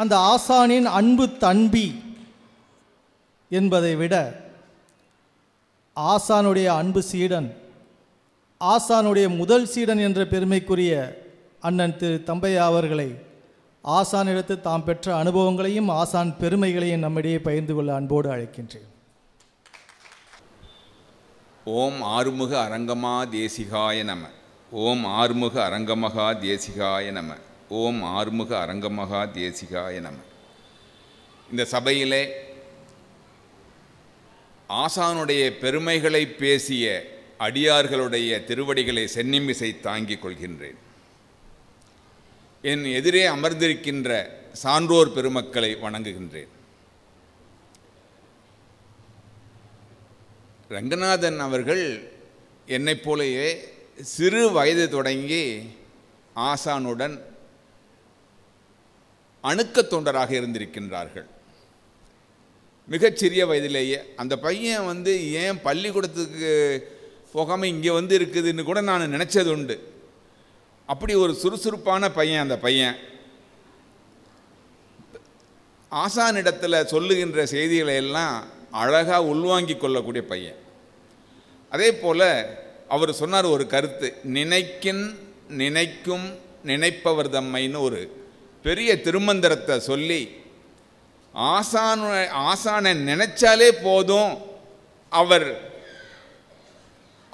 அந்த ஆசானின் அன்பு தன்பி என்பதை விட ஆசானுடைய அன்பு சீடன் ஆசானுடைய முதல் சீடன் என்ற பெருமைக்குரிய அண்ணன் திரு தம்பையா அவர்களை ஆசானிடத்து தாம் பெற்ற அனுபவங்களையும் ஆசான் பெருமைகளையும் நம்மிடையே பகிர்ந்து கொள்ள அன்போடு அழைக்கின்றேன் ஓம் ஆறுமுக அரங்கமா தேசிகாய நம ஓம் ஆறுமுக அரங்கமகா தேசிகாய நம ஓம் ஆறுமுக அரங்கமகா தேசிகாய நம இந்த சபையிலே ஆசானுடைய பெருமைகளை பேசிய அடியார்களுடைய திருவடிகளை சென்னிமிசை தாங்கிக் கொள்கின்றேன் என் எதிரே அமர்ந்திருக்கின்ற சான்றோர் பெருமக்களை வணங்குகின்றேன் ரங்கநாதன் அவர்கள் என்னைப் போலவே சிறு வயது தொடங்கி ஆசானுடன் அணுக்க தொண்டராக இருந்திருக்கின்றார்கள் மிகச்சிறிய வயதிலேயே அந்த பையன் வந்து ஏன் பள்ளிக்கூடத்துக்கு போகாமல் இங்கே வந்து இருக்குதுன்னு கூட நான் நினச்சது உண்டு அப்படி ஒரு சுறுசுறுப்பான பையன் அந்த பையன் ஆசானிடத்தில் சொல்லுகின்ற செய்திகளை எல்லாம் அழகாக உள்வாங்கி கொள்ளக்கூடிய பையன் அதே போல் அவர் சொன்னார் ஒரு கருத்து நினைக்கின் நினைக்கும் நினைப்பவர் தம்மைன்னு ஒரு பெரிய திருமந்திரத்தை சொல்லி ஆசான ஆசானை நினைச்சாலே போதும் அவர்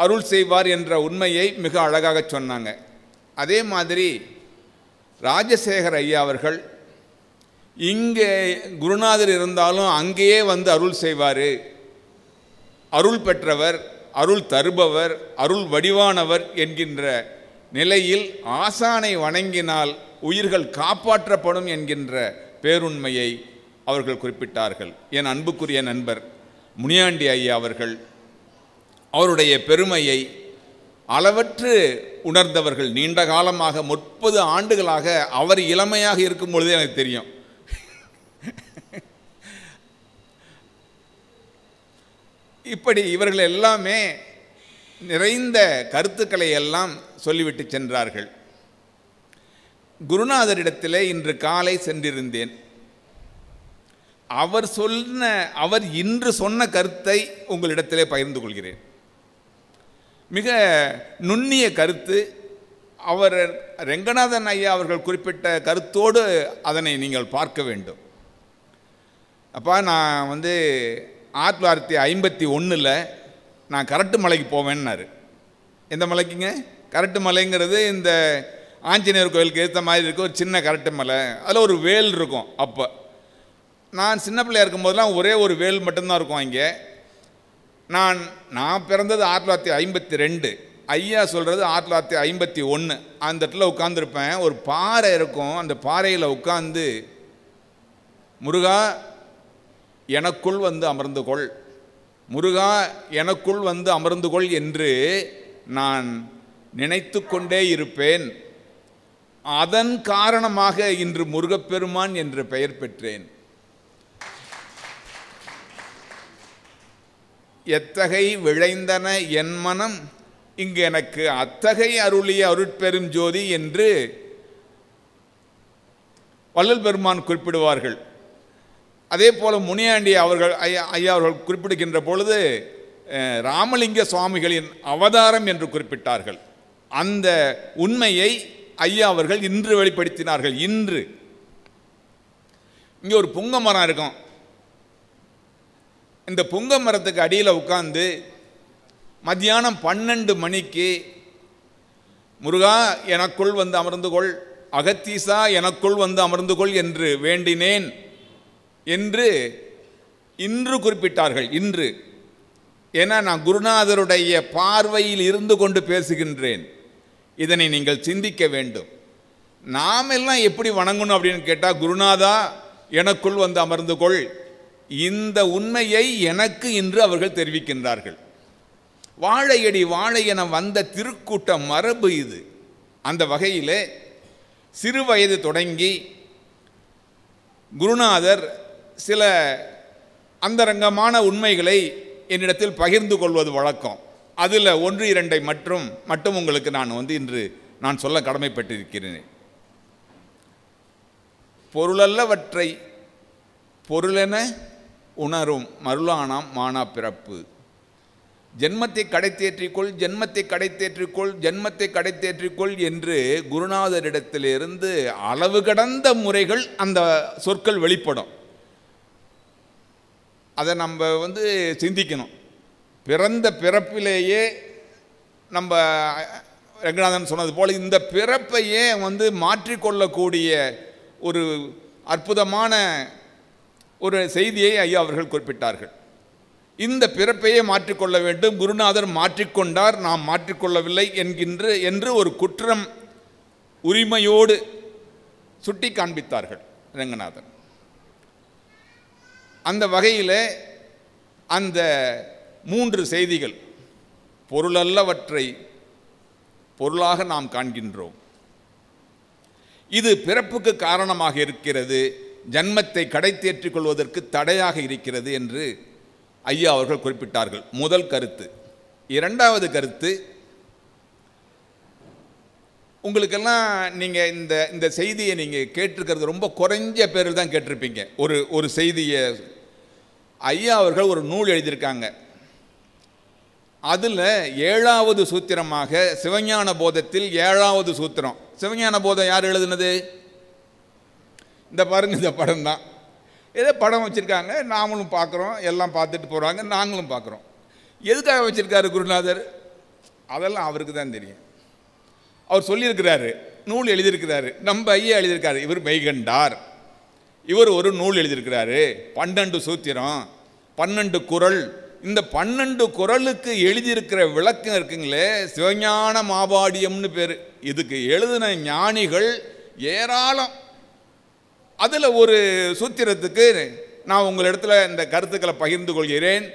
அருள் செய்வார் என்ற உண்மையை மிக அழகாக சொன்னாங்க அதே மாதிரி ராஜசேகர் ஐயா அவர்கள் இங்கே குருநாதர் இருந்தாலும் அங்கேயே வந்து அருள் செய்வார் அருள் பெற்றவர் அருள் தருபவர் அருள் வடிவானவர் என்கின்ற நிலையில் ஆசானை வணங்கினால் உயிர்கள் காப்பாற்றப்படும் என்கின்ற பேருண்மையை அவர்கள் குறிப்பிட்டார்கள் என் அன்புக்குரிய நண்பர் முனியாண்டி ஐயா அவர்கள் அவருடைய பெருமையை அளவற்று உணர்ந்தவர்கள் நீண்ட காலமாக முப்பது ஆண்டுகளாக அவர் இளமையாக இருக்கும் பொழுது எனக்கு தெரியும் இப்படி இவர்கள் எல்லாமே நிறைந்த கருத்துக்களை எல்லாம் சொல்லிவிட்டு சென்றார்கள் குருநாதரிடத்திலே இன்று காலை சென்றிருந்தேன் அவர் சொன்ன அவர் இன்று சொன்ன கருத்தை உங்களிடத்திலே பகிர்ந்து கொள்கிறேன் மிக நுண்ணிய கருத்து அவர் ரெங்கநாதன் ஐயா அவர்கள் குறிப்பிட்ட கருத்தோடு அதனை நீங்கள் பார்க்க வேண்டும் அப்போ நான் வந்து ஆயிரத்தி தொள்ளாயிரத்தி ஐம்பத்தி ஒன்றில் நான் கரட்டு மலைக்கு போவேன்னாரு எந்த மலைக்குங்க கரட்டு மலைங்கிறது இந்த ஆஞ்சநேயர் கோயிலுக்கு ஏற்ற மாதிரி இருக்க ஒரு சின்ன கரட்டு மலை அதில் ஒரு வேல் இருக்கும் அப்போ நான் சின்ன இருக்கும் இருக்கும்போதெல்லாம் ஒரே ஒரு வேல் மட்டும்தான் இருக்கும் இங்கே நான் நான் பிறந்தது ஆயிரத்தி தொள்ளாயிரத்தி ஐம்பத்தி ரெண்டு ஐயா சொல்கிறது ஆயிரத்தி தொள்ளாயிரத்தி ஐம்பத்தி ஒன்று அந்த இடத்துல உட்காந்துருப்பேன் ஒரு பாறை இருக்கும் அந்த பாறையில் உட்காந்து முருகா எனக்குள் வந்து அமர்ந்து கொள் முருகா எனக்குள் வந்து அமர்ந்து கொள் என்று நான் நினைத்து கொண்டே இருப்பேன் அதன் காரணமாக இன்று முருகப்பெருமான் என்று பெயர் பெற்றேன் எத்தகை விளைந்தன என் மனம் இங்கு எனக்கு அத்தகை அருளிய அருட்பெரும் ஜோதி என்று வள்ளல் பெருமான் குறிப்பிடுவார்கள் அதே போல் முனியாண்டி அவர்கள் ஐயா ஐயா அவர்கள் குறிப்பிடுகின்ற பொழுது ராமலிங்க சுவாமிகளின் அவதாரம் என்று குறிப்பிட்டார்கள் அந்த உண்மையை ஐயா அவர்கள் இன்று வெளிப்படுத்தினார்கள் இன்று இங்கே ஒரு புங்க மரம் இருக்கும் இந்த புங்க மரத்துக்கு அடியில் உட்காந்து மத்தியானம் பன்னெண்டு மணிக்கு முருகா எனக்குள் வந்து அமர்ந்து கொள் அகத்தீசா எனக்குள் வந்து அமர்ந்து கொள் என்று வேண்டினேன் என்று இன்று குறிப்பிட்டார்கள் இன்று ஏன்னா நான் குருநாதருடைய பார்வையில் இருந்து கொண்டு பேசுகின்றேன் இதனை நீங்கள் சிந்திக்க வேண்டும் நாம் எல்லாம் எப்படி வணங்கணும் அப்படின்னு கேட்டால் குருநாதா எனக்குள் வந்து அமர்ந்து கொள் இந்த உண்மையை எனக்கு இன்று அவர்கள் தெரிவிக்கின்றார்கள் வாழையடி வாழை என வந்த திருக்கூட்ட மரபு இது அந்த வகையிலே சிறு வயது தொடங்கி குருநாதர் சில அந்தரங்கமான உண்மைகளை என்னிடத்தில் பகிர்ந்து கொள்வது வழக்கம் அதில் ஒன்று இரண்டை மற்றும் மட்டும் உங்களுக்கு நான் வந்து இன்று நான் சொல்ல கடமைப்பட்டிருக்கிறேன் பொருளல்லவற்றை பொருளென உணரும் மருளானாம் மானா பிறப்பு ஜென்மத்தை கடைத்தேற்றிக்கொள் ஜென்மத்தை கடைத்தேற்றிக்கொள் ஜென்மத்தை கடைத்தேற்றிக்கொள் என்று குருநாதரிடத்திலிருந்து அளவு கடந்த முறைகள் அந்த சொற்கள் வெளிப்படும் அதை நம்ம வந்து சிந்திக்கணும் பிறந்த பிறப்பிலேயே நம்ம ரங்கநாதன் சொன்னது போல் இந்த பிறப்பையே வந்து மாற்றிக்கொள்ளக்கூடிய ஒரு அற்புதமான ஒரு செய்தியை ஐயா அவர்கள் குறிப்பிட்டார்கள் இந்த பிறப்பையே மாற்றிக்கொள்ள வேண்டும் குருநாதர் மாற்றிக்கொண்டார் நாம் மாற்றிக்கொள்ளவில்லை என்கின்ற என்று ஒரு குற்றம் உரிமையோடு சுட்டி காண்பித்தார்கள் ரங்கநாதன் அந்த வகையில் அந்த மூன்று செய்திகள் பொருளல்லவற்றை பொருளாக நாம் காண்கின்றோம் இது பிறப்புக்கு காரணமாக இருக்கிறது ஜன்மத்தை கடை தேற்றிக் கொள்வதற்கு தடையாக இருக்கிறது என்று ஐயா அவர்கள் குறிப்பிட்டார்கள் முதல் கருத்து இரண்டாவது கருத்து உங்களுக்கெல்லாம் நீங்கள் இந்த இந்த செய்தியை நீங்கள் கேட்டிருக்கிறது ரொம்ப குறைஞ்ச பேரில் தான் கேட்டிருப்பீங்க ஒரு ஒரு செய்தியை ஐயா அவர்கள் ஒரு நூல் எழுதியிருக்காங்க அதில் ஏழாவது சூத்திரமாக சிவஞான போதத்தில் ஏழாவது சூத்திரம் சிவஞான போதம் யார் எழுதுனது இந்த பாருங்க இந்த படம் தான் ஏதோ படம் வச்சுருக்காங்க நாமளும் பார்க்குறோம் எல்லாம் பார்த்துட்டு போகிறாங்க நாங்களும் பார்க்குறோம் எதுக்காக வச்சுருக்காரு குருநாதர் அதெல்லாம் அவருக்கு தான் தெரியும் அவர் சொல்லியிருக்கிறாரு நூல் எழுதியிருக்கிறாரு நம்ம ஐயா எழுதியிருக்காரு இவர் மெய்கண்டார் இவர் ஒரு நூல் எழுதியிருக்கிறாரு பன்னெண்டு சூத்திரம் பன்னெண்டு குரல் இந்த பன்னெண்டு குரலுக்கு எழுதியிருக்கிற விளக்கம் இருக்குங்களே சிவஞான மாபாடியம்னு பேர் இதுக்கு எழுதின ஞானிகள் ஏராளம் அதில் ஒரு சூத்திரத்துக்கு நான் உங்களிடத்தில் இந்த கருத்துக்களை பகிர்ந்து கொள்கிறேன்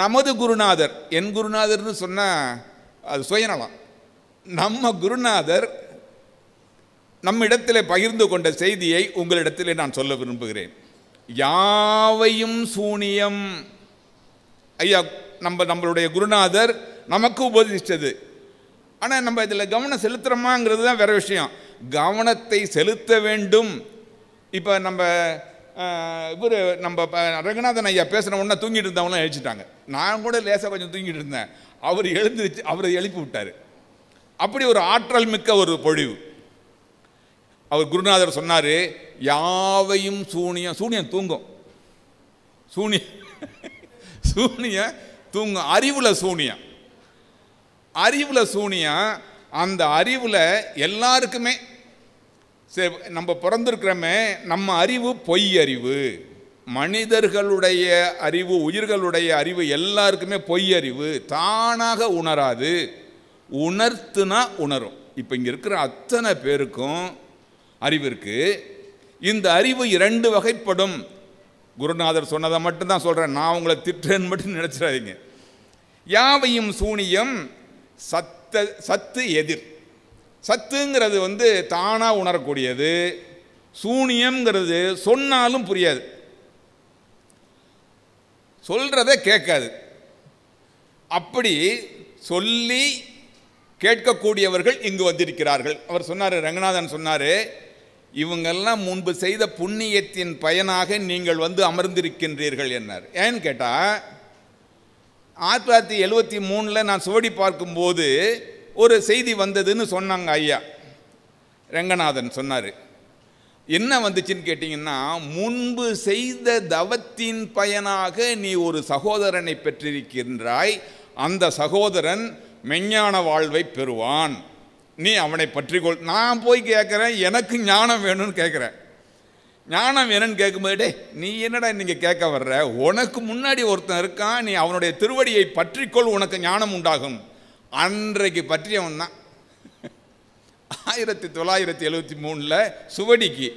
நமது குருநாதர் என் குருநாதர்னு சொன்னால் அது சுயநலம் நம்ம குருநாதர் நம்மிடத்தில் பகிர்ந்து கொண்ட செய்தியை உங்களிடத்தில் நான் சொல்ல விரும்புகிறேன் யாவையும் சூனியம் ஐயா நம்ம நம்மளுடைய குருநாதர் நமக்கு உபதிஷ்டது ஆனால் நம்ம இதில் கவனம் செலுத்துகிறோமாங்கிறது தான் வேறு விஷயம் கவனத்தை செலுத்த வேண்டும் இப்போ நம்ம இவர் நம்ம ரங்கநாதன் ஐயா பேசுகிற ஒன்றா தூங்கிட்டு இருந்தவங்களாம் எழுச்சிட்டாங்க நான் கூட லேசாக கொஞ்சம் தூங்கிட்டு இருந்தேன் அவர் எழுந்துருச்சு அவரை எழுப்பி விட்டார் அப்படி ஒரு ஆற்றல் மிக்க ஒரு பொழிவு அவர் குருநாதர் சொன்னார் யாவையும் சூனியம் சூனியம் தூங்கும் சூனியம் சூனிய தூங்க அறிவில் சூனியம் அறிவில் சூனியம் அந்த அறிவில் எல்லாருக்குமே சரி நம்ம பிறந்திருக்கிறோமே நம்ம அறிவு பொய் அறிவு மனிதர்களுடைய அறிவு உயிர்களுடைய அறிவு எல்லாருக்குமே பொய் அறிவு தானாக உணராது உணர்த்துனா உணரும் இப்போ இங்கே இருக்கிற அத்தனை பேருக்கும் அறிவு இருக்குது இந்த அறிவு இரண்டு வகைப்படும் குருநாதர் சொன்னதை மட்டும்தான் சொல்கிறேன் நான் உங்களை திட்டுறேன்னு மட்டும் நினச்சிடாதீங்க யாவையும் சூனியம் சத்த சத்து எதிர் சத்துங்கிறது வந்து தானாக உணரக்கூடியது சூனியம்ங்கிறது சொன்னாலும் புரியாது சொல்கிறத கேட்காது அப்படி சொல்லி கேட்கக்கூடியவர்கள் இங்கு வந்திருக்கிறார்கள் அவர் சொன்னார் ரங்கநாதன் சொன்னார் இவங்கெல்லாம் முன்பு செய்த புண்ணியத்தின் பயனாக நீங்கள் வந்து அமர்ந்திருக்கின்றீர்கள் என்னார் ஏன்னு கேட்டால் ஆயிரத்தி தொள்ளாயிரத்தி எழுபத்தி மூணில் நான் சுவடி பார்க்கும்போது ஒரு செய்தி வந்ததுன்னு சொன்னாங்க ஐயா ரங்கநாதன் சொன்னார் என்ன வந்துச்சுன்னு கேட்டிங்கன்னா முன்பு செய்த தவத்தின் பயனாக நீ ஒரு சகோதரனை பெற்றிருக்கின்றாய் அந்த சகோதரன் மெஞ்ஞான வாழ்வை பெறுவான் நீ அவனை பற்றிக்கொள் நான் போய் கேட்குறேன் எனக்கு ஞானம் வேணும்னு கேட்குறேன் ஞானம் வேணும்னு கேட்கும்போது டே நீ என்னடா நீங்கள் கேட்க வர்ற உனக்கு முன்னாடி ஒருத்தன் இருக்கான் நீ அவனுடைய திருவடியை பற்றிக்கொள் உனக்கு ஞானம் உண்டாகும் அன்றைக்கு பற்றியவன் தான் ஆயிரத்தி தொள்ளாயிரத்தி எழுபத்தி மூணில் சுவடிக்கு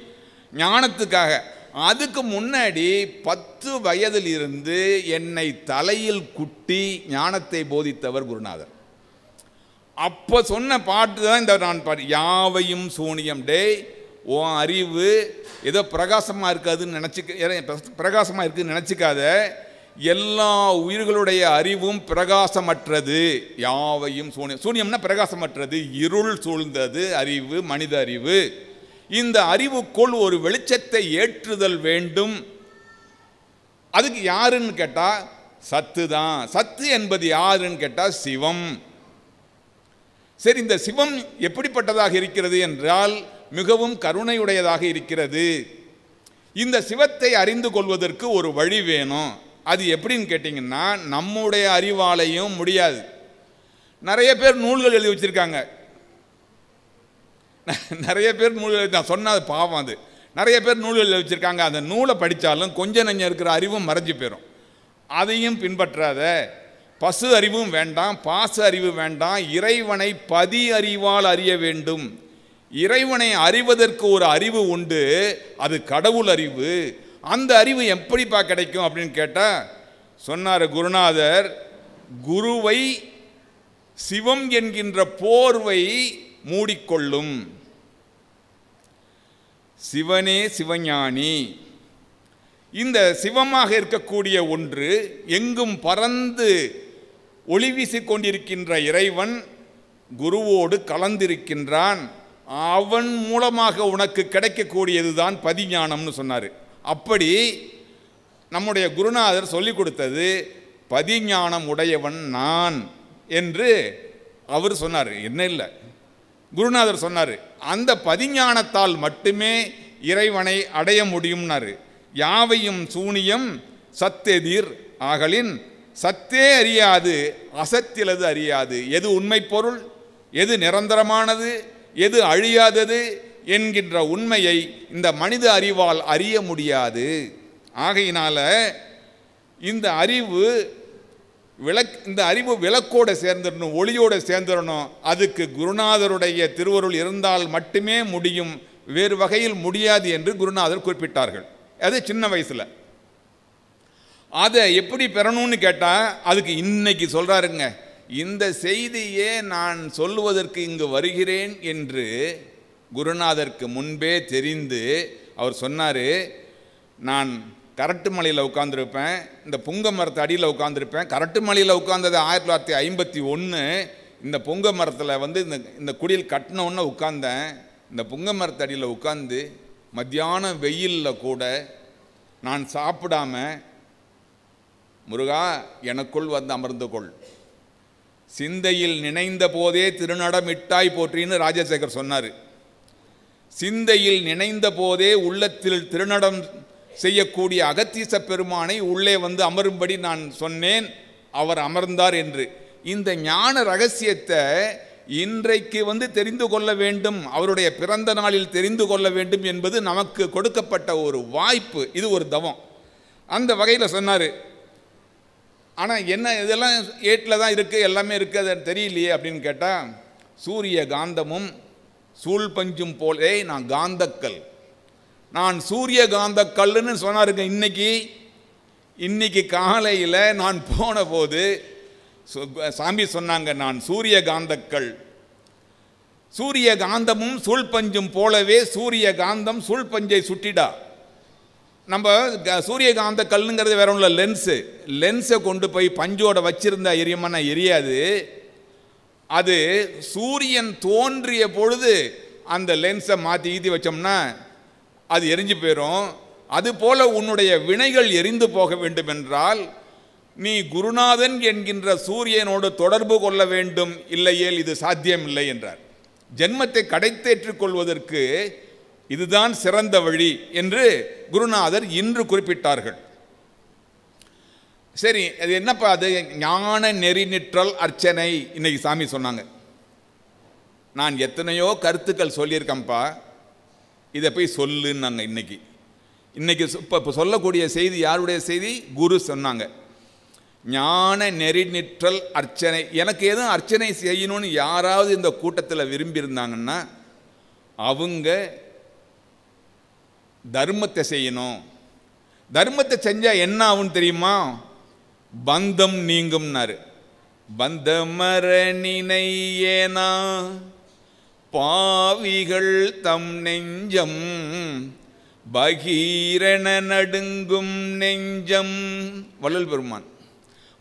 ஞானத்துக்காக அதுக்கு முன்னாடி பத்து வயதிலிருந்து என்னை தலையில் குட்டி ஞானத்தை போதித்தவர் குருநாதர் அப்போ சொன்ன பாட்டு தான் இந்த நான் பாடு யாவையும் சூனியம் டே ஓ அறிவு ஏதோ பிரகாசமாக இருக்காதுன்னு நினச்சிக்க பிரகாசமாக இருக்குதுன்னு நினச்சிக்காத எல்லா உயிர்களுடைய அறிவும் பிரகாசமற்றது யாவையும் சூனியம் சூனியம்னா பிரகாசமற்றது இருள் சூழ்ந்தது அறிவு மனித அறிவு இந்த அறிவுக்குள் ஒரு வெளிச்சத்தை ஏற்றுதல் வேண்டும் அதுக்கு யாருன்னு கேட்டால் சத்து தான் சத்து என்பது யாருன்னு கேட்டால் சிவம் சரி இந்த சிவம் எப்படிப்பட்டதாக இருக்கிறது என்றால் மிகவும் கருணையுடையதாக இருக்கிறது இந்த சிவத்தை அறிந்து கொள்வதற்கு ஒரு வழி வேணும் அது எப்படின்னு கேட்டிங்கன்னா நம்முடைய அறிவாலையும் முடியாது நிறைய பேர் நூல்கள் எழுதி வச்சுருக்காங்க நிறைய பேர் நூல்கள் எழுதி நான் சொன்ன அது பாவம் அது நிறைய பேர் நூல்கள் எழுதி வச்சுருக்காங்க அந்த நூலை படித்தாலும் கொஞ்சம் நஞ்சம் இருக்கிற அறிவும் மறைஞ்சு போயிடும் அதையும் பின்பற்றாத பசு அறிவும் வேண்டாம் பாச அறிவு வேண்டாம் இறைவனை பதி அறிவால் அறிய வேண்டும் இறைவனை அறிவதற்கு ஒரு அறிவு உண்டு அது கடவுள் அறிவு அந்த அறிவு எப்படிப்பா கிடைக்கும் அப்படின்னு கேட்டால் சொன்னார் குருநாதர் குருவை சிவம் என்கின்ற போர்வை மூடிக்கொள்ளும் சிவனே சிவஞானி இந்த சிவமாக இருக்கக்கூடிய ஒன்று எங்கும் பறந்து ஒளி வீசிக்கொண்டிருக்கின்ற இறைவன் குருவோடு கலந்திருக்கின்றான் அவன் மூலமாக உனக்கு கிடைக்கக்கூடியதுதான் பதிஞானம்னு சொன்னார் அப்படி நம்முடைய குருநாதர் சொல்லிக் கொடுத்தது பதிஞானம் உடையவன் நான் என்று அவர் சொன்னார் என்ன இல்லை குருநாதர் சொன்னார் அந்த பதிஞானத்தால் மட்டுமே இறைவனை அடைய முடியும்னாரு யாவையும் சூனியம் சத்தெதிர் ஆகலின் சத்தே அறியாது அசத்திலது அறியாது எது உண்மை பொருள் எது நிரந்தரமானது எது அழியாதது என்கின்ற உண்மையை இந்த மனித அறிவால் அறிய முடியாது ஆகையினால் இந்த அறிவு விளக் இந்த அறிவு விளக்கோடு சேர்ந்துடணும் ஒளியோடு சேர்ந்துடணும் அதுக்கு குருநாதருடைய திருவருள் இருந்தால் மட்டுமே முடியும் வேறு வகையில் முடியாது என்று குருநாதர் குறிப்பிட்டார்கள் அது சின்ன வயசில் அதை எப்படி பெறணும்னு கேட்டால் அதுக்கு இன்னைக்கு சொல்கிறாருங்க இந்த செய்தியே நான் சொல்லுவதற்கு இங்கு வருகிறேன் என்று குருநாதருக்கு முன்பே தெரிந்து அவர் சொன்னார் நான் கரட்டு மலையில் உட்காந்துருப்பேன் இந்த புங்க மரத்து அடியில் உட்காந்துருப்பேன் கரட்டு மலையில் உட்காந்தது ஆயிரத்தி தொள்ளாயிரத்தி ஐம்பத்தி ஒன்று இந்த புங்க மரத்தில் வந்து இந்த இந்த குடியில் கட்டினோன்னு உட்காந்தேன் இந்த புங்க மரத்து அடியில் உட்காந்து மத்தியான வெயிலில் கூட நான் சாப்பிடாமல் முருகா எனக்குள் வந்து அமர்ந்து கொள் சிந்தையில் நினைந்த போதே திருநடமிட்டாய் போற்றின்னு ராஜசேகர் சொன்னார் சிந்தையில் நினைந்த போதே உள்ளத்தில் திருநடம் செய்யக்கூடிய அகத்தீச பெருமானை உள்ளே வந்து அமரும்படி நான் சொன்னேன் அவர் அமர்ந்தார் என்று இந்த ஞான ரகசியத்தை இன்றைக்கு வந்து தெரிந்து கொள்ள வேண்டும் அவருடைய பிறந்த நாளில் தெரிந்து கொள்ள வேண்டும் என்பது நமக்கு கொடுக்கப்பட்ட ஒரு வாய்ப்பு இது ஒரு தவம் அந்த வகையில் சொன்னார் ஆனால் என்ன இதெல்லாம் ஏட்டில் தான் இருக்குது எல்லாமே இருக்குது அது தெரியலையே அப்படின்னு கேட்டால் சூரிய காந்தமும் சூழ் பஞ்சும் போலே நான் காந்தக்கல் நான் சூரிய காந்தக்கல்லுன்னு சொன்னாருங்க இன்னைக்கு இன்னைக்கு காலையில் நான் போன போது சாமி சொன்னாங்க நான் சூரிய காந்தக்கல் சூரிய காந்தமும் சூழ்பஞ்சும் போலவே சூரிய காந்தம் சூழ்பஞ்சை சுட்டிடா நம்ம சூரியகாந்த கல்லுங்கிறது வேற ஒன்றும் லென்ஸு லென்ஸை கொண்டு போய் பஞ்சோட வச்சிருந்தா எரியமானா எரியாது அது சூரியன் தோன்றிய பொழுது அந்த லென்ஸை மாற்றி ஈதி வச்சோம்னா அது எரிஞ்சு போயிடும் அதுபோல உன்னுடைய வினைகள் எரிந்து போக வேண்டும் என்றால் நீ குருநாதன் என்கின்ற சூரியனோடு தொடர்பு கொள்ள வேண்டும் இல்லையேல் இது சாத்தியமில்லை என்றார் ஜென்மத்தை கடைத்தேற்றுக் கொள்வதற்கு இதுதான் சிறந்த வழி என்று குருநாதர் இன்று குறிப்பிட்டார்கள் சரி அது என்னப்பா அது ஞான நெறிநிற்றல் அர்ச்சனை இன்னைக்கு சாமி சொன்னாங்க நான் எத்தனையோ கருத்துக்கள் சொல்லியிருக்கேன்ப்பா இதை போய் சொல்லுன்னாங்க இன்னைக்கு இன்னைக்கு இப்போ இப்போ சொல்லக்கூடிய செய்தி யாருடைய செய்தி குரு சொன்னாங்க ஞான நெறிநிற்றல் அர்ச்சனை எனக்கு எதுவும் அர்ச்சனை செய்யணும்னு யாராவது இந்த கூட்டத்தில் விரும்பியிருந்தாங்கன்னா அவங்க தர்மத்தை செய்யணும் தர்மத்தை செஞ்சால் என்ன ஆகும் தெரியுமா பந்தம் நீங்கும்னாரு பந்தமர ஏனா பாவிகள் தம் நெஞ்சம் பகீரண நடுங்கும் நெஞ்சம் வள்ளல் பெருமான்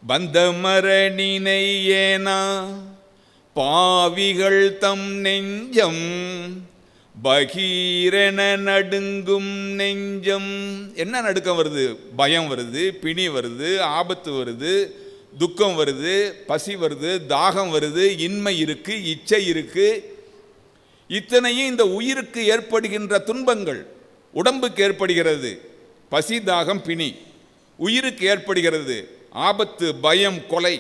பந்தமர ஏனா பாவிகள் தம் நெஞ்சம் பகீரன நடுங்கும் நெஞ்சம் என்ன நடுக்கம் வருது பயம் வருது பிணி வருது ஆபத்து வருது துக்கம் வருது பசி வருது தாகம் வருது இன்மை இருக்கு இச்சை இருக்கு இத்தனையும் இந்த உயிருக்கு ஏற்படுகின்ற துன்பங்கள் உடம்புக்கு ஏற்படுகிறது பசி தாகம் பிணி உயிருக்கு ஏற்படுகிறது ஆபத்து பயம் கொலை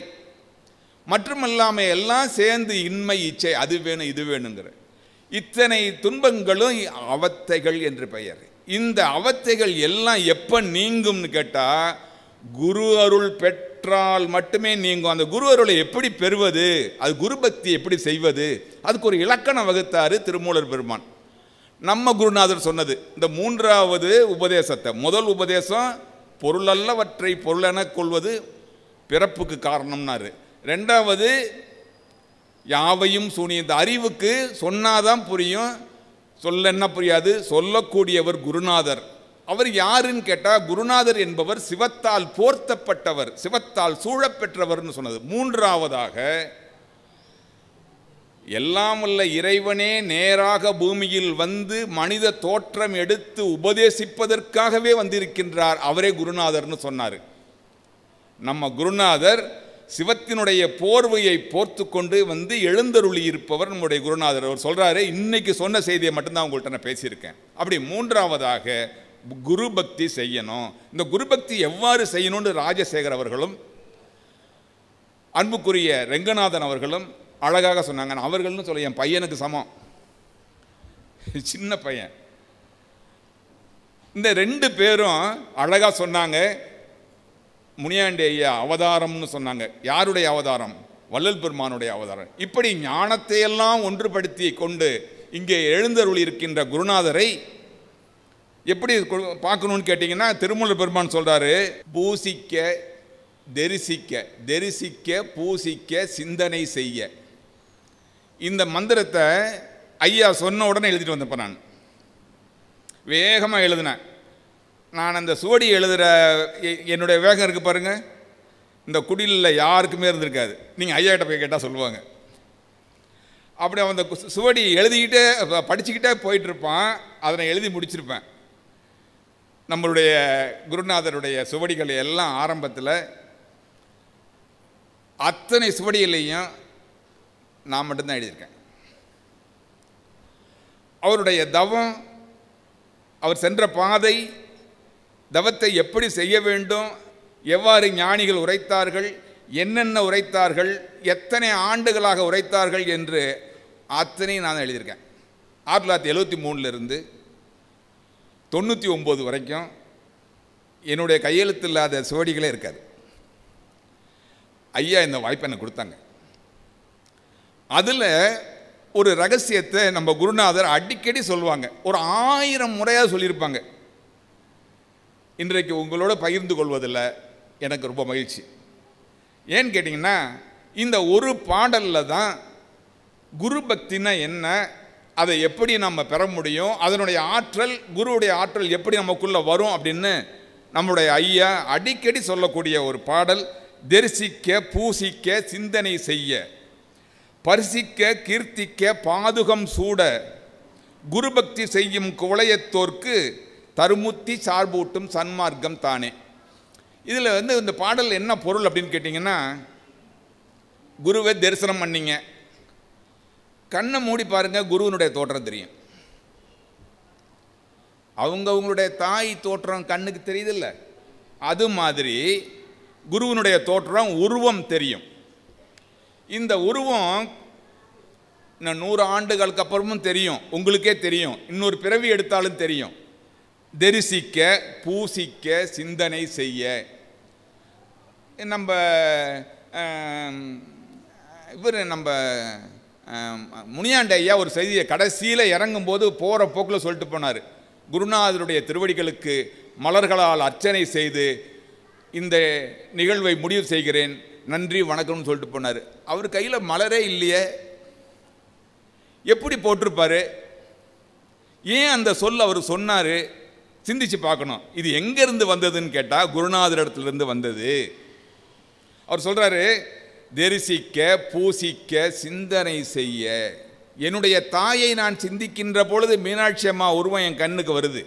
மற்றும் எல்லாமே எல்லாம் சேர்ந்து இன்மை இச்சை அது வேணும் இது வேணுங்கிற இத்தனை துன்பங்களும் அவத்தைகள் என்று பெயர் இந்த அவத்தைகள் எல்லாம் எப்போ நீங்கும்னு கேட்டால் குரு அருள் பெற்றால் மட்டுமே நீங்கும் அந்த குரு அருளை எப்படி பெறுவது அது குரு பக்தி எப்படி செய்வது அதுக்கு ஒரு இலக்கணம் வகுத்தார் திருமூலர் பெருமான் நம்ம குருநாதர் சொன்னது இந்த மூன்றாவது உபதேசத்தை முதல் உபதேசம் பொருளல்லவற்றை பொருளென கொள்வது பிறப்புக்கு காரணம்னாரு ரெண்டாவது யாவையும் சூனிய இந்த அறிவுக்கு சொன்னாதான் புரியும் சொல்ல என்ன புரியாது சொல்லக்கூடியவர் குருநாதர் அவர் யாருன்னு கேட்டால் குருநாதர் என்பவர் சிவத்தால் போர்த்தப்பட்டவர் சிவத்தால் சூழப்பெற்றவர்னு சொன்னது மூன்றாவதாக எல்லாம் உள்ள இறைவனே நேராக பூமியில் வந்து மனித தோற்றம் எடுத்து உபதேசிப்பதற்காகவே வந்திருக்கின்றார் அவரே குருநாதர்னு சொன்னார் நம்ம குருநாதர் சிவத்தினுடைய போர்வையை போர்த்து கொண்டு வந்து எழுந்தருளி இருப்பவர் நம்முடைய குருநாதர் அவர் சொல்கிறாரு இன்னைக்கு சொன்ன செய்தியை மட்டும்தான் உங்கள்கிட்ட நான் பேசியிருக்கேன் அப்படி மூன்றாவதாக குரு பக்தி செய்யணும் இந்த குரு பக்தி எவ்வாறு செய்யணும்னு ராஜசேகர் அவர்களும் அன்புக்குரிய ரெங்கநாதன் அவர்களும் அழகாக சொன்னாங்க அவர்கள்னு சொல்ல என் பையனுக்கு சமம் சின்ன பையன் இந்த ரெண்டு பேரும் அழகாக சொன்னாங்க முனியாண்டி ஐயா அவதாரம்னு சொன்னாங்க யாருடைய அவதாரம் வள்ளல் பெருமானுடைய அவதாரம் இப்படி ஞானத்தையெல்லாம் ஒன்றுபடுத்தி கொண்டு இங்கே எழுந்தருள் இருக்கின்ற குருநாதரை எப்படி பார்க்கணும்னு கேட்டிங்கன்னா திருமூல பெருமான் சொல்கிறாரு பூசிக்க தரிசிக்க தரிசிக்க பூசிக்க சிந்தனை செய்ய இந்த மந்திரத்தை ஐயா சொன்ன உடனே எழுதிட்டு வந்தப்ப நான் வேகமாக எழுதினேன் நான் அந்த சுவடி எழுதுகிற என்னுடைய வேகம் இருக்குது பாருங்கள் இந்த குடிலில் யாருக்குமே இருந்திருக்காது நீங்கள் ஐயாட்ட போய் கேட்டால் சொல்லுவாங்க அப்படி அவன் அந்த சுவடி எழுதிக்கிட்டே படிச்சுக்கிட்டே போயிட்டுருப்பான் அதனை எழுதி முடிச்சிருப்பேன் நம்மளுடைய குருநாதருடைய சுவடிகள் எல்லாம் ஆரம்பத்தில் அத்தனை சுவடிகளையும் நான் மட்டும்தான் எழுதியிருக்கேன் அவருடைய தவம் அவர் சென்ற பாதை தவத்தை எப்படி செய்ய வேண்டும் எவ்வாறு ஞானிகள் உரைத்தார்கள் என்னென்ன உரைத்தார்கள் எத்தனை ஆண்டுகளாக உரைத்தார்கள் என்று அத்தனையும் நான் எழுதியிருக்கேன் ஆயிரத்தி தொள்ளாயிரத்தி எழுபத்தி மூணுலேருந்து தொண்ணூற்றி ஒம்பது வரைக்கும் என்னுடைய கையெழுத்து இல்லாத சுவடிகளே இருக்காது ஐயா இந்த வாய்ப்பை எனக்கு கொடுத்தாங்க அதில் ஒரு ரகசியத்தை நம்ம குருநாதர் அடிக்கடி சொல்லுவாங்க ஒரு ஆயிரம் முறையாக சொல்லியிருப்பாங்க இன்றைக்கு உங்களோட பகிர்ந்து கொள்வதில் எனக்கு ரொம்ப மகிழ்ச்சி ஏன்னு கேட்டிங்கன்னா இந்த ஒரு பாடலில் தான் குரு பக்தினா என்ன அதை எப்படி நம்ம பெற முடியும் அதனுடைய ஆற்றல் குருவுடைய ஆற்றல் எப்படி நமக்குள்ளே வரும் அப்படின்னு நம்முடைய ஐயா அடிக்கடி சொல்லக்கூடிய ஒரு பாடல் தரிசிக்க பூசிக்க சிந்தனை செய்ய பரிசிக்க கீர்த்திக்க பாதுகம் சூட குருபக்தி செய்யும் குவளையத்தோர்க்கு தருமுத்தி சார்பூட்டும் சன்மார்க்கம் தானே இதில் வந்து இந்த பாடல் என்ன பொருள் அப்படின்னு கேட்டிங்கன்னா குருவை தரிசனம் பண்ணிங்க கண்ணை மூடி பாருங்கள் குருவனுடைய தோற்றம் தெரியும் அவங்கவுங்களுடைய தாய் தோற்றம் கண்ணுக்கு தெரியுதில்ல அது மாதிரி குருவனுடைய தோற்றம் உருவம் தெரியும் இந்த உருவம் இன்னும் நூறு ஆண்டுகளுக்கு அப்புறமும் தெரியும் உங்களுக்கே தெரியும் இன்னொரு பிறவி எடுத்தாலும் தெரியும் தரிசிக்க பூசிக்க சிந்தனை செய்ய நம்ம இவர் நம்ம முனியாண்ட ஐயா ஒரு செய்தியை கடைசியில் இறங்கும்போது போகிற போக்கில் சொல்லிட்டு போனார் குருநாதருடைய திருவடிகளுக்கு மலர்களால் அர்ச்சனை செய்து இந்த நிகழ்வை முடிவு செய்கிறேன் நன்றி வணக்கம்னு சொல்லிட்டு போனார் அவர் கையில் மலரே இல்லையே எப்படி போட்டிருப்பார் ஏன் அந்த சொல் அவர் சொன்னார் சிந்திச்சு பார்க்கணும் இது எங்கேருந்து வந்ததுன்னு கேட்டால் குருநாதர் இடத்துலேருந்து வந்தது அவர் சொல்கிறாரு தரிசிக்க பூசிக்க சிந்தனை செய்ய என்னுடைய தாயை நான் சிந்திக்கின்ற பொழுது மீனாட்சி அம்மா உருவம் என் கண்ணுக்கு வருது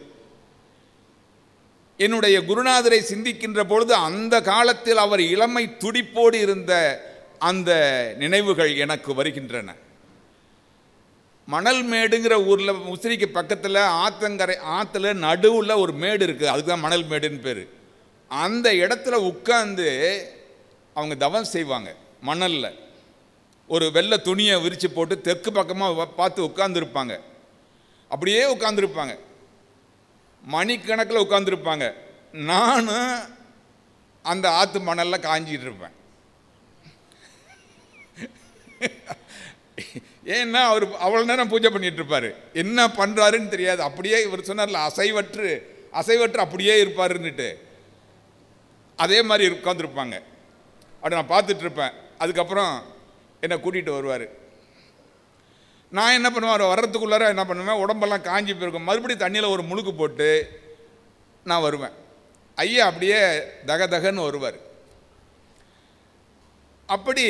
என்னுடைய குருநாதரை சிந்திக்கின்ற பொழுது அந்த காலத்தில் அவர் இளமை துடிப்போடு இருந்த அந்த நினைவுகள் எனக்கு வருகின்றன மணல் மேடுங்கிற ஊரில் முசிறிக்கு பக்கத்தில் ஆத்தங்கரை ஆற்றுல நடுவில் ஒரு மேடு இருக்குது அதுக்கு தான் மணல் மேடுன்னு பேர் அந்த இடத்துல உட்காந்து அவங்க தவம் செய்வாங்க மணலில் ஒரு வெள்ளை துணியை விரித்து போட்டு தெற்கு பக்கமாக பார்த்து உட்காந்துருப்பாங்க அப்படியே உட்காந்துருப்பாங்க மணிக்கணக்கில் உட்காந்துருப்பாங்க நானும் அந்த ஆற்று மணலில் காஞ்சிகிட்டு இருப்பேன் ஏன்னா அவர் அவ்வளோ நேரம் பூஜை பண்ணிகிட்டு இருப்பார் என்ன பண்ணுறாருன்னு தெரியாது அப்படியே இவர் சொன்னார்ல அசைவற்று அசைவற்று அப்படியே இருப்பாருன்னுட்டு அதே மாதிரி உட்காந்துருப்பாங்க அப்படி நான் பார்த்துட்ருப்பேன் அதுக்கப்புறம் என்னை கூட்டிகிட்டு வருவார் நான் என்ன பண்ணுவேன் வர்றதுக்குள்ளார என்ன பண்ணுவேன் உடம்பெல்லாம் காஞ்சி போயிருக்கும் மறுபடியும் தண்ணியில் ஒரு முழுக்கு போட்டு நான் வருவேன் ஐயா அப்படியே தக தகன்னு வருவார் அப்படி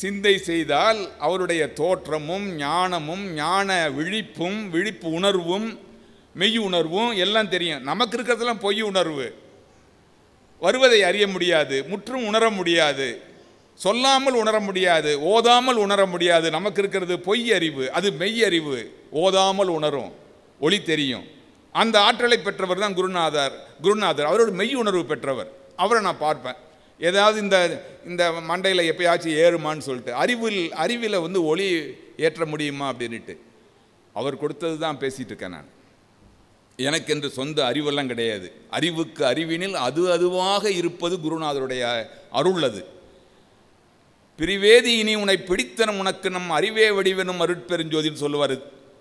சிந்தை செய்தால் அவருடைய தோற்றமும் ஞானமும் ஞான விழிப்பும் விழிப்பு உணர்வும் மெய் உணர்வும் எல்லாம் தெரியும் நமக்கு இருக்கிறதெல்லாம் பொய் உணர்வு வருவதை அறிய முடியாது முற்றும் உணர முடியாது சொல்லாமல் உணர முடியாது ஓதாமல் உணர முடியாது நமக்கு இருக்கிறது பொய் அறிவு அது மெய் அறிவு ஓதாமல் உணரும் ஒளி தெரியும் அந்த ஆற்றலை பெற்றவர் தான் குருநாதர் குருநாதர் அவரோட மெய் உணர்வு பெற்றவர் அவரை நான் பார்ப்பேன் ஏதாவது இந்த இந்த மண்டையில் எப்பயாச்சும் ஏறுமான்னு சொல்லிட்டு அறிவில் அறிவில் வந்து ஒளி ஏற்ற முடியுமா அப்படின்ட்டு அவர் கொடுத்தது தான் பேசிகிட்டு இருக்கேன் நான் எனக்கு என்று சொந்த அறிவெல்லாம் கிடையாது அறிவுக்கு அறிவினில் அது அதுவாக இருப்பது குருநாதருடைய அருள் அது பிரிவேதி இனி உன்னை பிடித்தனம் உனக்கு நம் அறிவே வடிவெனும் அருட்பெருஞ்சோதின்னு சொல்லுவார்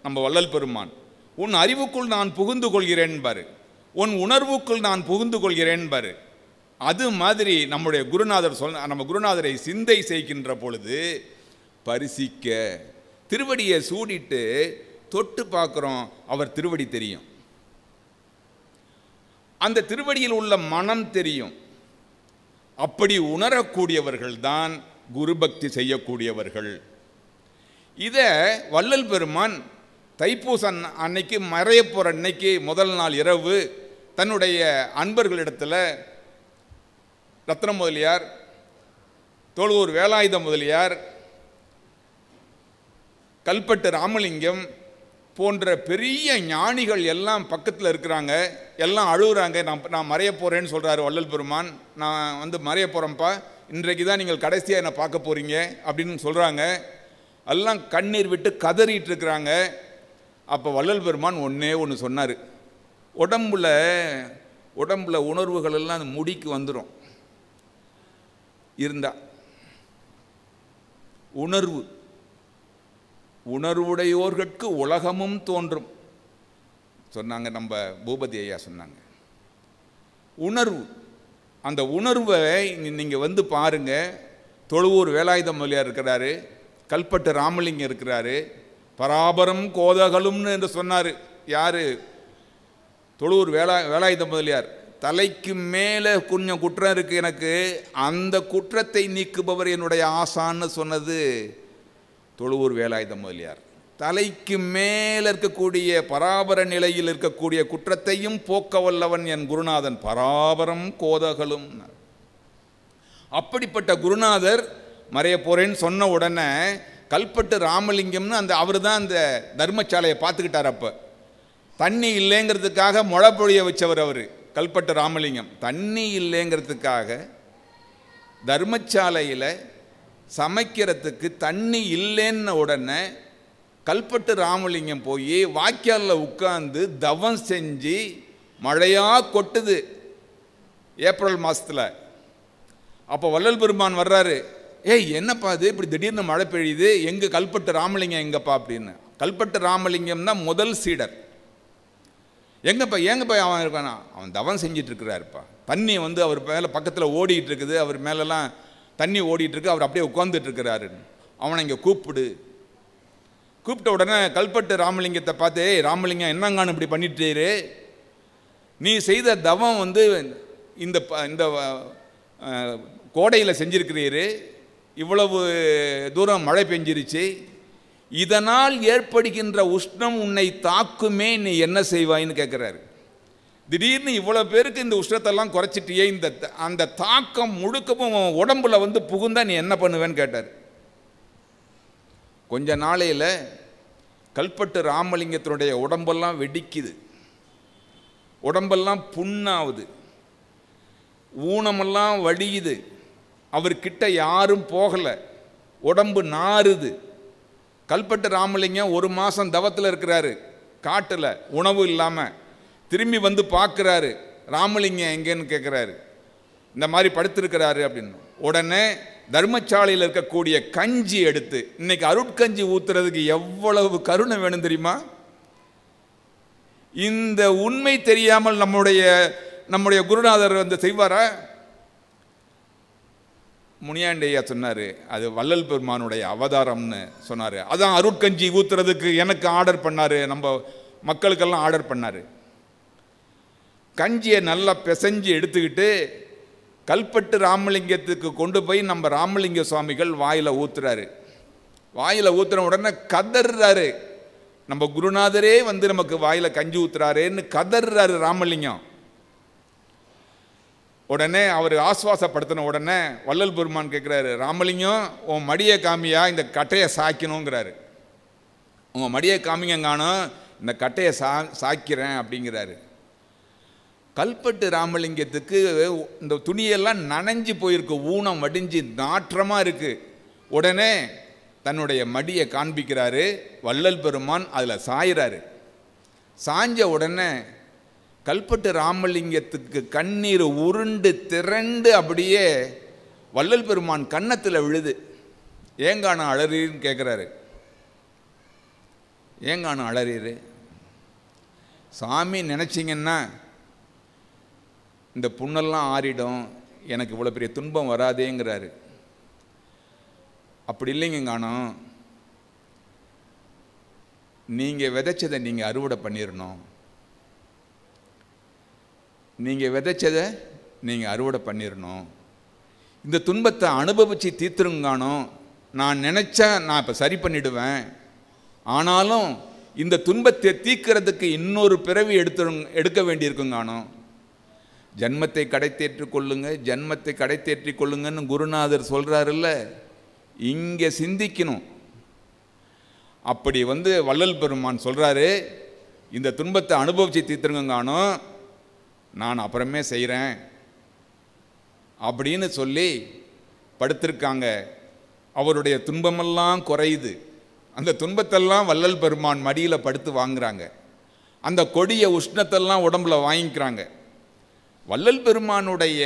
நம்ம வள்ளல் பெருமான் உன் அறிவுக்குள் நான் புகுந்து கொள்கிறேன் பாரு உன் உணர்வுக்குள் நான் புகுந்து கொள்கிறேன் பாரு அது மாதிரி நம்முடைய குருநாதர் சொல் நம்ம குருநாதரை சிந்தை செய்கின்ற பொழுது பரிசிக்க திருவடியை சூடிட்டு தொட்டு பார்க்குறோம் அவர் திருவடி தெரியும் அந்த திருவடியில் உள்ள மனம் தெரியும் அப்படி உணரக்கூடியவர்கள் தான் குரு பக்தி செய்யக்கூடியவர்கள் இதை வள்ளல் பெருமான் தைப்பூசன் அன்னைக்கு மறைய போகிற அன்னைக்கு முதல் நாள் இரவு தன்னுடைய அன்பர்களிடத்தில் ரத்ன முதலியார் தோழூர் வேலாயுத முதலியார் கல்பட்டு ராமலிங்கம் போன்ற பெரிய ஞானிகள் எல்லாம் பக்கத்தில் இருக்கிறாங்க எல்லாம் அழுகுறாங்க நான் நான் மறைய போகிறேன்னு சொல்கிறாரு வள்ளல் பெருமான் நான் வந்து மறைய போகிறேன்ப்பா இன்றைக்கு தான் நீங்கள் கடைசியாக என்னை பார்க்க போகிறீங்க அப்படின்னு சொல்கிறாங்க எல்லாம் கண்ணீர் விட்டு கதறிட்டு இருக்கிறாங்க அப்போ வள்ளல் பெருமான் ஒன்றே ஒன்று சொன்னார் உடம்புல உடம்புல உணர்வுகள் எல்லாம் அந்த முடிக்கு வந்துடும் இருந்தா உணர்வு உணர்வுடையோர்கட்கு உலகமும் தோன்றும் சொன்னாங்க நம்ம பூபதி ஐயா சொன்னாங்க உணர்வு அந்த உணர்வை நீங்கள் வந்து பாருங்கள் தொழுவூர் வேலாயுத மொழியார் இருக்கிறாரு கல்பட்டு ராமலிங்கம் இருக்கிறாரு பராபரம் கோதகலும்னு என்று சொன்னார் யார் தொழுவூர் வேலா வேலாயுத முதலியார் தலைக்கு மேலே கொஞ்சம் குற்றம் இருக்குது எனக்கு அந்த குற்றத்தை நீக்குபவர் என்னுடைய ஆசான்னு சொன்னது தொழுவூர் வேலாயுத முதலியார் தலைக்கு மேலே இருக்கக்கூடிய பராபர நிலையில் இருக்கக்கூடிய குற்றத்தையும் போக்க வல்லவன் என் குருநாதன் பராபரம் கோதகளும் அப்படிப்பட்ட குருநாதர் மறைய போகிறேன்னு சொன்ன உடனே கல்பட்டு ராமலிங்கம்னு அந்த அவர் தான் அந்த தர்மசாலையை பார்த்துக்கிட்டார் அப்போ தண்ணி இல்லைங்கிறதுக்காக மொழப்பொழிய வச்சவர் அவர் கல்பட்டு ராமலிங்கம் தண்ணி இல்லைங்கிறதுக்காக தர்மச்சாலையில் சமைக்கிறதுக்கு தண்ணி இல்லைன்ன உடனே கல்பட்டு ராமலிங்கம் போய் வாய்க்காலில் உட்காந்து தவம் செஞ்சு மழையாக கொட்டுது ஏப்ரல் மாதத்தில் அப்போ வள்ளல் பெருமான் வர்றாரு ஏய் என்னப்பா அது இப்படி திடீர்னு மழை பெய்யுது எங்கே கல்பட்டு ராமலிங்கம் எங்கப்பா அப்படின்னு கல்பட்டு ராமலிங்கம்னா முதல் சீடர் எங்கப்பா ஏங்கப்பா அவன் இருக்கானா அவன் தவம் செஞ்சிட்ருக்கிறாருப்பா தண்ணி வந்து அவர் மேலே பக்கத்தில் ஓடிட்டு இருக்குது அவர் மேலெலாம் தண்ணி ஓடிட்டுருக்கு அவர் அப்படியே உட்காந்துட்ருக்கிறாரு அவனை இங்கே கூப்பிடு கூப்பிட்ட உடனே கல்பட்டு ராமலிங்கத்தை பார்த்து ராமலிங்கம் என்னங்கான்னு இப்படி பண்ணிட்டுரு நீ செய்த தவம் வந்து இந்த இந்த கோடையில் செஞ்சிருக்கிறீரு இவ்வளவு தூரம் மழை பெஞ்சிருச்சு இதனால் ஏற்படுகின்ற உஷ்ணம் உன்னை தாக்குமே நீ என்ன செய்வாயின்னு கேட்குறாரு திடீர்னு இவ்வளோ பேருக்கு இந்த உஷ்ணத்தெல்லாம் குறைச்சிட்டியே இந்த அந்த தாக்கம் முழுக்கவும் உடம்புல வந்து புகுந்தா நீ என்ன பண்ணுவேன்னு கேட்டார் கொஞ்ச நாளையில் கல்பட்டு ராமலிங்கத்தினுடைய உடம்பெல்லாம் வெடிக்குது உடம்பெல்லாம் புண்ணாகுது ஊனமெல்லாம் வடியுது அவர்கிட்ட யாரும் போகலை உடம்பு நாறுது கல்பட்டு ராமலிங்கம் ஒரு மாதம் தவத்தில் இருக்கிறாரு காட்டில் உணவு இல்லாமல் திரும்பி வந்து பார்க்குறாரு ராமலிங்கம் எங்கேன்னு கேட்குறாரு இந்த மாதிரி படுத்திருக்கிறாரு அப்படின்னு உடனே தர்மச்சாலையில் இருக்கக்கூடிய கஞ்சி எடுத்து இன்னைக்கு அருட்கஞ்சி ஊத்துறதுக்கு எவ்வளவு கருணை வேணும் தெரியுமா இந்த உண்மை தெரியாமல் நம்முடைய நம்முடைய குருநாதர் வந்து செய்வாரா முனியாண்டையா சொன்னார் அது வள்ளல் பெருமானுடைய அவதாரம்னு சொன்னார் அதான் அருட்கஞ்சி ஊற்றுறதுக்கு எனக்கு ஆர்டர் பண்ணார் நம்ம மக்களுக்கெல்லாம் ஆர்டர் பண்ணார் கஞ்சியை நல்லா பிசைஞ்சு எடுத்துக்கிட்டு கல்பட்டு ராமலிங்கத்துக்கு கொண்டு போய் நம்ம ராமலிங்க சுவாமிகள் வாயில் ஊற்றுறாரு வாயில் ஊற்றுற உடனே கதர்றாரு நம்ம குருநாதரே வந்து நமக்கு வாயில் கஞ்சி ஊற்றுறாருன்னு கதர்றாரு ராமலிங்கம் உடனே அவர் ஆஸ்வாசப்படுத்தின உடனே வள்ளல் பெருமான் கேட்குறாரு ராமலிங்கம் உன் மடியை காமியா இந்த கட்டையை சாய்க்கணுங்கிறாரு உங்கள் மடியை காமிங்க இந்த கட்டையை சா சாய்க்கிறேன் அப்படிங்கிறாரு கல்பட்டு ராமலிங்கத்துக்கு இந்த துணியெல்லாம் நனைஞ்சு போயிருக்கு ஊனம் வடிஞ்சு நாற்றமாக இருக்குது உடனே தன்னுடைய மடியை காண்பிக்கிறாரு வள்ளல் பெருமான் அதில் சாயிறாரு சாஞ்ச உடனே கல்பட்டு ராமலிங்கத்துக்கு கண்ணீர் உருண்டு திரண்டு அப்படியே வள்ளல் பெருமான் கன்னத்தில் விழுது ஏங்கான அழறீர்னு கேட்குறாரு ஏங்கான அழறீரு சாமி நினச்சிங்கன்னா இந்த புண்ணெல்லாம் ஆறிடும் எனக்கு இவ்வளோ பெரிய துன்பம் வராதேங்கிறாரு அப்படி இல்லைங்க காணும் நீங்கள் விதைச்சதை நீங்கள் அறுவடை பண்ணிடணும் நீங்கள் விதைச்சதை நீங்கள் அறுவடை பண்ணிடணும் இந்த துன்பத்தை அனுபவித்து தீர்த்துருங்கானோ நான் நினச்சா நான் இப்போ சரி பண்ணிடுவேன் ஆனாலும் இந்த துன்பத்தை தீர்க்கிறதுக்கு இன்னொரு பிறவி எடுத்து எடுக்க வேண்டியிருக்குங்கானோ ஜன்மத்தை கடைத்தேற்றி கொள்ளுங்க ஜன்மத்தை கடைத்தேற்றி கொள்ளுங்கன்னு குருநாதர் சொல்கிறாருல்ல இங்கே சிந்திக்கணும் அப்படி வந்து வள்ளல் பெருமான் சொல்கிறாரு இந்த துன்பத்தை அனுபவித்து தீர்த்துருங்கானோ நான் அப்புறமே செய்கிறேன் அப்படின்னு சொல்லி படுத்திருக்காங்க அவருடைய துன்பமெல்லாம் குறையுது அந்த துன்பத்தெல்லாம் வள்ளல் பெருமான் மடியில் படுத்து வாங்குறாங்க அந்த கொடிய உஷ்ணத்தெல்லாம் உடம்புல வாங்கிக்கிறாங்க வள்ளல் பெருமானுடைய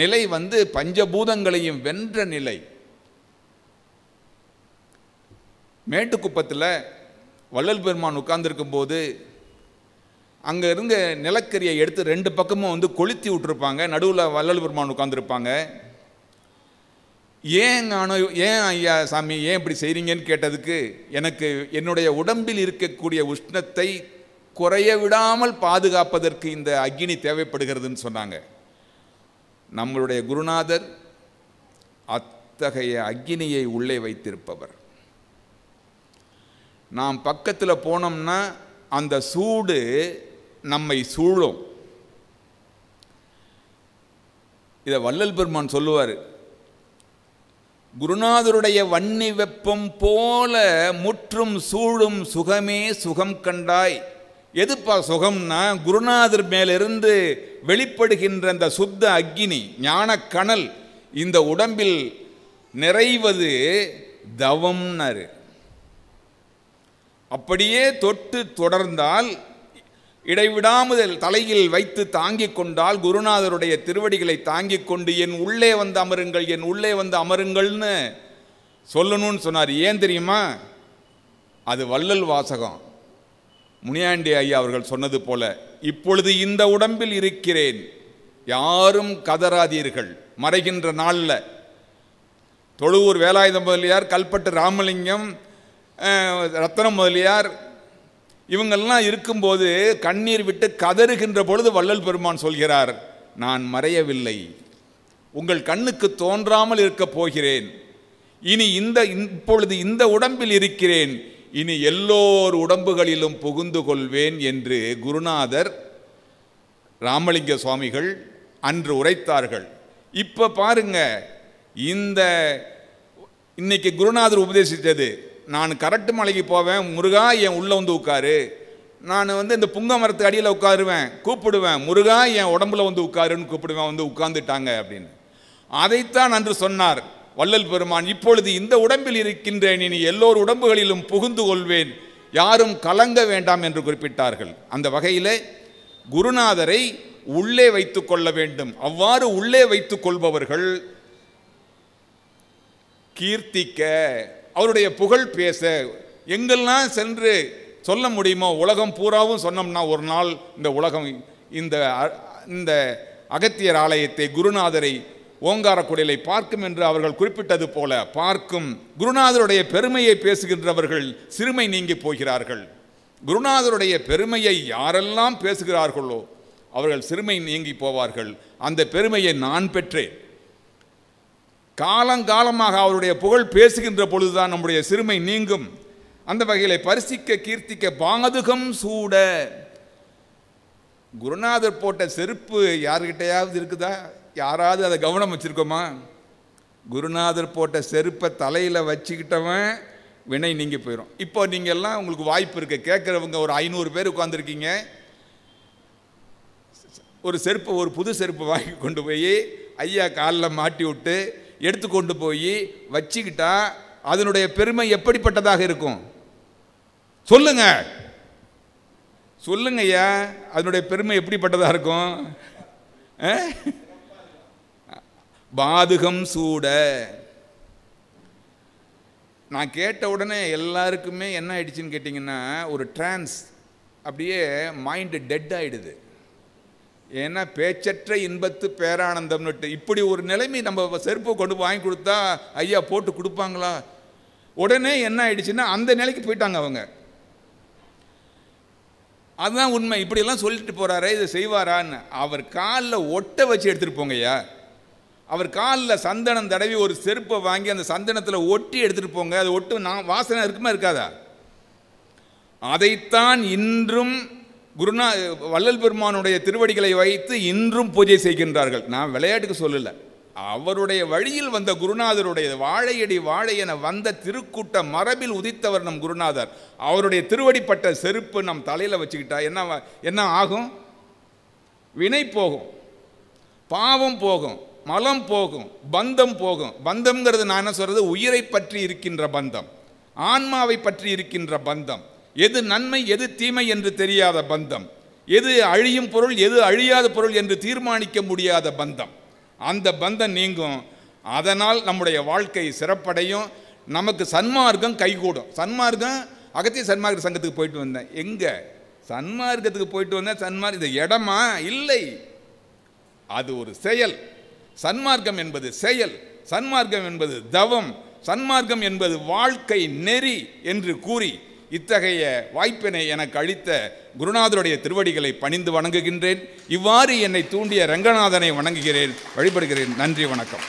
நிலை வந்து பஞ்சபூதங்களையும் வென்ற நிலை மேட்டுக்குப்பத்தில் வள்ளல் பெருமான் உட்கார்ந்துருக்கும் போது அங்கே இருந்த நிலக்கரியை எடுத்து ரெண்டு பக்கமும் வந்து கொளுத்தி விட்டுருப்பாங்க நடுவில் வள்ளல் பெருமான் உட்காந்துருப்பாங்க ஏன் ஆனோ ஏன் ஐயா சாமி ஏன் இப்படி செய்கிறீங்கன்னு கேட்டதுக்கு எனக்கு என்னுடைய உடம்பில் இருக்கக்கூடிய உஷ்ணத்தை குறைய விடாமல் பாதுகாப்பதற்கு இந்த அக்னி தேவைப்படுகிறதுன்னு சொன்னாங்க நம்மளுடைய குருநாதர் அத்தகைய அக்னியை உள்ளே வைத்திருப்பவர் நாம் பக்கத்தில் போனோம்னா அந்த சூடு நம்மை சூழும் இதை வள்ளல் பெருமான் சொல்லுவார் குருநாதருடைய வன்னி வெப்பம் போல முற்றும் சூழும் சுகமே சுகம் கண்டாய் எதுப்பா சுகம்னா குருநாதர் மேலிருந்து வெளிப்படுகின்ற அந்த சுத்த அக்னி ஞான கணல் இந்த உடம்பில் நிறைவது தவம்னாரு அப்படியே தொட்டு தொடர்ந்தால் இடைவிடாமல் தலையில் வைத்து தாங்கிக் கொண்டால் குருநாதருடைய திருவடிகளை தாங்கிக் கொண்டு என் உள்ளே வந்து அமருங்கள் என் உள்ளே வந்து அமருங்கள்னு சொல்லணும்னு சொன்னார் ஏன் தெரியுமா அது வள்ளல் வாசகம் முனியாண்டி ஐயா அவர்கள் சொன்னது போல இப்பொழுது இந்த உடம்பில் இருக்கிறேன் யாரும் கதறாதீர்கள் மறைகின்ற நாளில் தொழுவூர் வேலாயுதம் முதலியார் கல்பட்டு ராமலிங்கம் ரத்தனம் முதலியார் இவங்கெல்லாம் இருக்கும்போது கண்ணீர் விட்டு கதறுகின்ற பொழுது வள்ளல் பெருமான் சொல்கிறார் நான் மறையவில்லை உங்கள் கண்ணுக்கு தோன்றாமல் இருக்கப் போகிறேன் இனி இந்த இப்பொழுது இந்த உடம்பில் இருக்கிறேன் இனி எல்லோர் உடம்புகளிலும் புகுந்து கொள்வேன் என்று குருநாதர் ராமலிங்க சுவாமிகள் அன்று உரைத்தார்கள் இப்போ பாருங்க இந்த இன்னைக்கு குருநாதர் உபதேசித்தது நான் கரட்டு மலைக்கு போவேன் முருகா என் உள்ளே வந்து உட்காரு நான் வந்து இந்த புங்க மரத்து அடியில் உட்காருவேன் கூப்பிடுவேன் முருகா என் உடம்புல வந்து உட்காருன்னு கூப்பிடுவேன் வந்து உட்கார்ந்துட்டாங்க அப்படின்னு அதைத்தான் அன்று சொன்னார் வள்ளல் பெருமான் இப்பொழுது இந்த உடம்பில் இருக்கின்றேன் இனி எல்லோர் உடம்புகளிலும் புகுந்து கொள்வேன் யாரும் கலங்க வேண்டாம் என்று குறிப்பிட்டார்கள் அந்த வகையில் குருநாதரை உள்ளே வைத்து கொள்ள வேண்டும் அவ்வாறு உள்ளே வைத்து கொள்பவர்கள் கீர்த்திக்க அவருடைய புகழ் பேச எங்கெல்லாம் சென்று சொல்ல முடியுமோ உலகம் பூராவும் சொன்னோம்னா ஒரு நாள் இந்த உலகம் இந்த இந்த அகத்தியர் ஆலயத்தை குருநாதரை ஓங்கார குடலை பார்க்கும் என்று அவர்கள் குறிப்பிட்டது போல பார்க்கும் குருநாதருடைய பெருமையை பேசுகின்றவர்கள் சிறுமை நீங்கி போகிறார்கள் குருநாதருடைய பெருமையை யாரெல்லாம் பேசுகிறார்களோ அவர்கள் சிறுமை நீங்கி போவார்கள் அந்த பெருமையை நான் பெற்றேன் காலங்காலமாக அவருடைய புகழ் பேசுகின்ற பொழுதுதான் நம்முடைய சிறுமை நீங்கும் அந்த வகையில் பரிசிக்க கீர்த்திக்க பாதுகம் சூட குருநாதர் போட்ட செருப்பு யார்கிட்டையாவது இருக்குதா யாராவது அதை கவனம் வச்சுருக்கோமா குருநாதர் போட்ட செருப்பை தலையில் வச்சுக்கிட்டவன் வினை நீங்கி போயிடும் இப்போ நீங்கள் எல்லாம் உங்களுக்கு வாய்ப்பு இருக்கு கேட்குறவங்க ஒரு ஐநூறு பேர் உட்காந்துருக்கீங்க ஒரு செருப்பு ஒரு புது செருப்பு வாங்கி கொண்டு போய் ஐயா காலில் மாட்டி விட்டு எடுத்து கொண்டு போய் வச்சுக்கிட்டா அதனுடைய பெருமை எப்படிப்பட்டதாக இருக்கும் சொல்லுங்க சொல்லுங்க ஐயா அதனுடைய பெருமை எப்படிப்பட்டதாக இருக்கும் பாதுகம் சூட நான் கேட்ட உடனே எல்லாருக்குமே என்ன ஆயிடுச்சுன்னு கேட்டிங்கன்னா ஒரு டிரான்ஸ் அப்படியே மைண்டு டெட் ஆகிடுது ஏன்னா பேச்சற்ற இன்பத்து பேரானந்தம்னுட்டு இப்படி ஒரு நிலைமை நம்ம செருப்பு கொண்டு வாங்கி கொடுத்தா ஐயா போட்டு கொடுப்பாங்களா உடனே என்ன ஆயிடுச்சுன்னா அந்த நிலைக்கு போயிட்டாங்க அவங்க அதுதான் உண்மை இப்படியெல்லாம் சொல்லிட்டு போகிறாரே இதை செய்வாரான்னு அவர் காலில் ஒட்டை வச்சு எடுத்துகிட்டு போங்கய்யா அவர் காலில் சந்தனம் தடவி ஒரு செருப்பை வாங்கி அந்த சந்தனத்தில் ஒட்டி எடுத்துகிட்டு போங்க அது ஒட்டு நான் வாசனை இருக்குமா இருக்காதா அதைத்தான் இன்றும் குருநா வள்ளல் பெருமானுடைய திருவடிகளை வைத்து இன்றும் பூஜை செய்கின்றார்கள் நான் விளையாட்டுக்கு சொல்லலை அவருடைய வழியில் வந்த குருநாதருடைய வாழையடி வாழை என வந்த திருக்கூட்ட மரபில் உதித்தவர் நம் குருநாதர் அவருடைய திருவடிப்பட்ட செருப்பு நம் தலையில் வச்சுக்கிட்டா என்ன என்ன ஆகும் வினை போகும் பாவம் போகும் மலம் போகும் பந்தம் போகும் பந்தம்ங்கிறது நான் என்ன சொல்கிறது உயிரை பற்றி இருக்கின்ற பந்தம் ஆன்மாவை பற்றி இருக்கின்ற பந்தம் எது நன்மை எது தீமை என்று தெரியாத பந்தம் எது அழியும் பொருள் எது அழியாத பொருள் என்று தீர்மானிக்க முடியாத பந்தம் அந்த பந்தம் நீங்கும் அதனால் நம்முடைய வாழ்க்கை சிறப்படையும் நமக்கு சன்மார்க்கம் கைகூடும் சன்மார்க்கம் அகத்திய சன்மார்க்க சங்கத்துக்கு போயிட்டு வந்தேன் எங்கே சன்மார்க்கத்துக்கு போயிட்டு வந்தேன் சன்மார்க் இந்த இடமா இல்லை அது ஒரு செயல் சன்மார்க்கம் என்பது செயல் சன்மார்க்கம் என்பது தவம் சன்மார்க்கம் என்பது வாழ்க்கை நெறி என்று கூறி இத்தகைய வாய்ப்பினை எனக்கு அளித்த குருநாதருடைய திருவடிகளை பணிந்து வணங்குகின்றேன் இவ்வாறு என்னை தூண்டிய ரங்கநாதனை வணங்குகிறேன் வழிபடுகிறேன் நன்றி வணக்கம்